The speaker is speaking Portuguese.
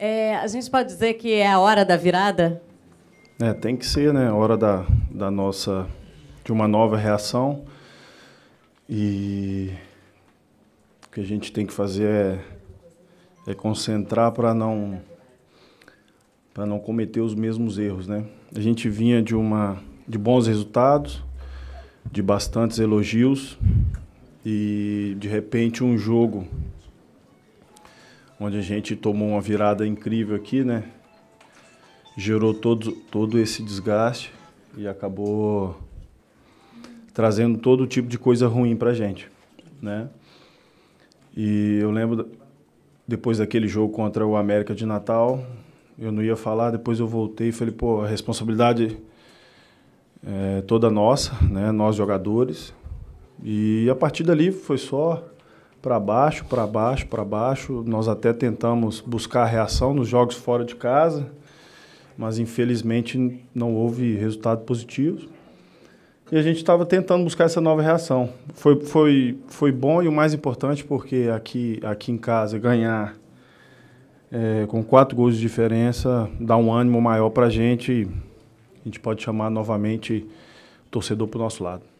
É, a gente pode dizer que é a hora da virada? É, tem que ser, né? A hora da, da nossa. de uma nova reação. E o que a gente tem que fazer é, é concentrar para não para não cometer os mesmos erros, né? A gente vinha de uma de bons resultados, de bastantes elogios e de repente um jogo onde a gente tomou uma virada incrível aqui, né? Gerou todo, todo esse desgaste e acabou trazendo todo tipo de coisa ruim pra gente, né? E eu lembro depois daquele jogo contra o América de Natal, eu não ia falar, depois eu voltei e falei, pô, a responsabilidade é toda nossa, né, nós jogadores. E a partir dali foi só para baixo, para baixo, para baixo. Nós até tentamos buscar reação nos jogos fora de casa, mas infelizmente não houve resultado positivo. E a gente estava tentando buscar essa nova reação. Foi, foi, foi bom e o mais importante, porque aqui, aqui em casa ganhar é, com quatro gols de diferença dá um ânimo maior para a gente. A gente pode chamar novamente o torcedor para o nosso lado.